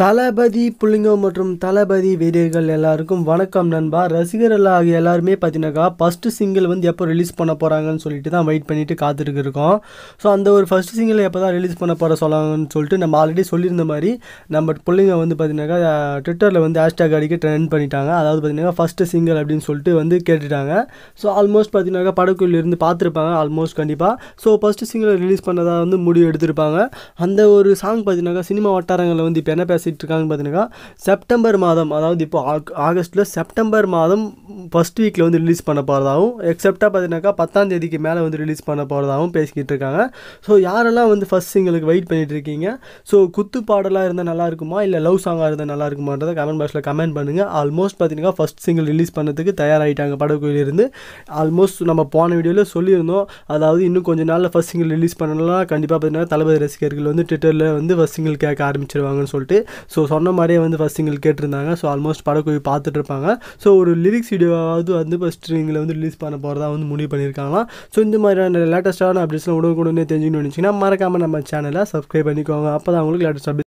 தளபதி புள்ளிங்க மற்றும் தளபதி வீரர்கள் எல்லாருக்கும் வணக்கம் நண்பா ரசிகர்கள் ஆகிய எல்லாருமே பார்த்தீங்கன்னாக்கா ஃபஸ்ட்டு சிங்கிள் வந்து எப்போ ரிலீஸ் பண்ண போகிறாங்கன்னு சொல்லிட்டு தான் வெயிட் பண்ணிட்டு காத்துட்டுருக்கோம் ஸோ அந்த ஒரு ஃபஸ்ட்டு சிங்கிள் எப்போ தான் ரிலீஸ் பண்ண போகிற சொல்லாங்கன்னு சொல்லிட்டு நம்ம ஆல்ரெடி சொல்லியிருந்த மாதிரி நம்ம பிள்ளைங்க வந்து பார்த்தீங்கன்னாக்கா ட்விட்டரில் வந்து ஹேஷ்டாக் அடிக்க ட்ரெண்ட் பண்ணிட்டாங்க அதாவது பார்த்தீங்கன்னா ஃபஸ்ட்டு சிங்கிள் அப்படின்னு சொல்லிட்டு வந்து கேட்டுட்டாங்க ஸோ ஆல்மோஸ்ட் பார்த்தீங்கன்னாக்கா படக்குள்ளிருந்து பார்த்துருப்பாங்க ஆல்மோஸ்ட் கண்டிப்பாக ஸோ ஃபஸ்ட்டு சிங்கிளை ரிலீஸ் பண்ணதாக வந்து முடிவு எடுத்திருப்பாங்க அந்த ஒரு சாங் பார்த்தீங்கன்னாக்கா சினிமா வட்டாரங்களில் வந்து இப்போ என்ன பேச பேசிகிட்ருக்காங்கன்னு பார்த்தீங்கன்னா செப்டம்பர் மாதம் அதாவது இப்போ ஆகஸ்ட்டில் செப்டம்பர் மாதம் ஃபஸ்ட் வீக்கில் வந்து ரிலீஸ் பண்ண போகிறதாகவும் எக்ஸப்டாக பார்த்தீங்கன்னாக்கா பத்தாம் தேதிக்கு மேலே வந்து ரிலீஸ் பண்ண போகிறதாகவும் பேசிக்கிட்டு இருக்காங்க ஸோ யாரெல்லாம் வந்து ஃபஸ்ட் சிங்கிளுக்கு வெயிட் பண்ணிகிட்டு இருக்கீங்க ஸோ குத்து பாடலாக இருந்தால் நல்லா இருக்குமா இல்லை லவ் சாங்காக இருந்தால் நல்லா இருக்குமான்றதை கமெண்ட் பாக்ஸில் கமெண்ட் பண்ணுங்கள் ஆல்மோஸ்ட் பார்த்தீங்கன்னா ஃபஸ்ட் சிங்கிள் ரிலீஸ் பண்ணதுக்கு தயாராகிட்டாங்க படக்குழியிலிருந்து ஆல்மோஸ்ட் நம்ம போன வீடியோவில் சொல்லியிருந்தோம் அதாவது இன்னும் கொஞ்சம் நாளில் ஃபஸ்ட் சிங்கிள் ரிலீஸ் பண்ணலாம் கண்டிப்பாக பார்த்தீங்கன்னா தளபதி ரசிகர்கள் வந்து ட்விட்டரில் வந்து ஃபஸ்ட் சிங்கிள் கேட்க ஆரம்பிச்சிருவாங்கன்னு சொல்லிட்டு ஸோ சொன்ன மாதிரியே வந்து ஃபஸ்ட் சிங்கிள் கேட்டிருந்தாங்க ஸோ ஆல்மோஸ்ட் படக்குவி பார்த்துட்டு இருப்பாங்க ஸோ ஒரு லிரிக்ஸ் வீடியோவாவது வந்து ஃபஸ்ட் நீங்கள் வந்து ரிலீஸ் பண்ண போகிறதா வந்து முடிவு பண்ணியிருக்காங்களா ஸோ இந்த மாதிரியான லேட்டஸ்ட்டான அப்டேட்ஸ்லாம் உடனே தெரிஞ்சுக்கணும்னு நினச்சிங்கன்னா மறக்காமல் நம்ம சேனலை சப்ஸ்கிரைப் பண்ணிக்கோங்க அப்போ தான் உங்களுக்கு லேட்டஸ்ட் அப்டேட்